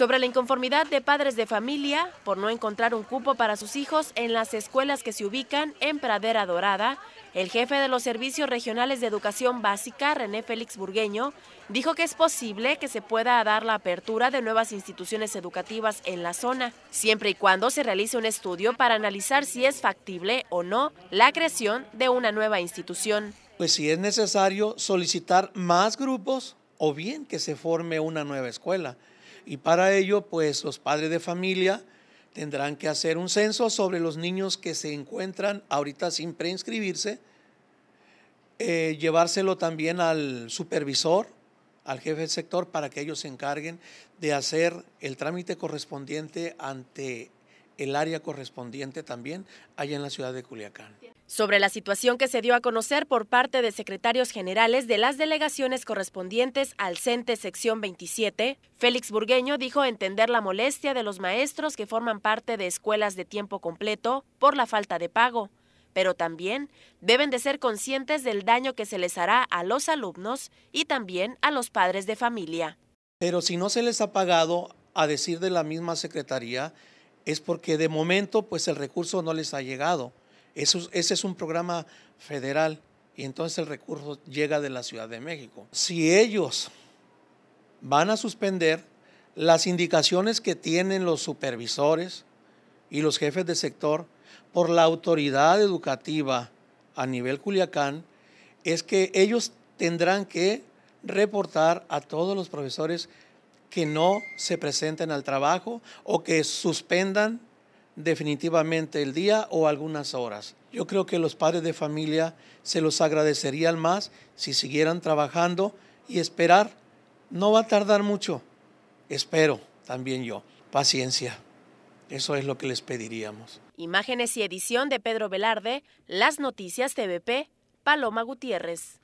sobre la inconformidad de padres de familia por no encontrar un cupo para sus hijos en las escuelas que se ubican en Pradera Dorada, el jefe de los Servicios Regionales de Educación Básica, René Félix Burgueño, dijo que es posible que se pueda dar la apertura de nuevas instituciones educativas en la zona, siempre y cuando se realice un estudio para analizar si es factible o no la creación de una nueva institución. Pues si es necesario solicitar más grupos o bien que se forme una nueva escuela. Y para ello, pues los padres de familia tendrán que hacer un censo sobre los niños que se encuentran ahorita sin preinscribirse, eh, llevárselo también al supervisor, al jefe del sector, para que ellos se encarguen de hacer el trámite correspondiente ante el área correspondiente también allá en la ciudad de Culiacán. Sobre la situación que se dio a conocer por parte de secretarios generales de las delegaciones correspondientes al CENTE Sección 27, Félix Burgueño dijo entender la molestia de los maestros que forman parte de escuelas de tiempo completo por la falta de pago, pero también deben de ser conscientes del daño que se les hará a los alumnos y también a los padres de familia. Pero si no se les ha pagado, a decir de la misma secretaría, es porque de momento pues el recurso no les ha llegado. Eso, ese es un programa federal y entonces el recurso llega de la Ciudad de México. Si ellos van a suspender las indicaciones que tienen los supervisores y los jefes de sector por la autoridad educativa a nivel Culiacán, es que ellos tendrán que reportar a todos los profesores que no se presenten al trabajo o que suspendan definitivamente el día o algunas horas. Yo creo que los padres de familia se los agradecerían más si siguieran trabajando y esperar. No va a tardar mucho. Espero también yo. Paciencia. Eso es lo que les pediríamos. Imágenes y edición de Pedro Velarde, Las Noticias TVP, Paloma Gutiérrez.